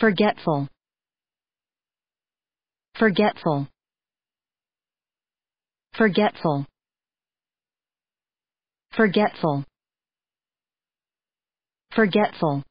Forgetful. Forgetful. Forgetful. Forgetful. Forgetful.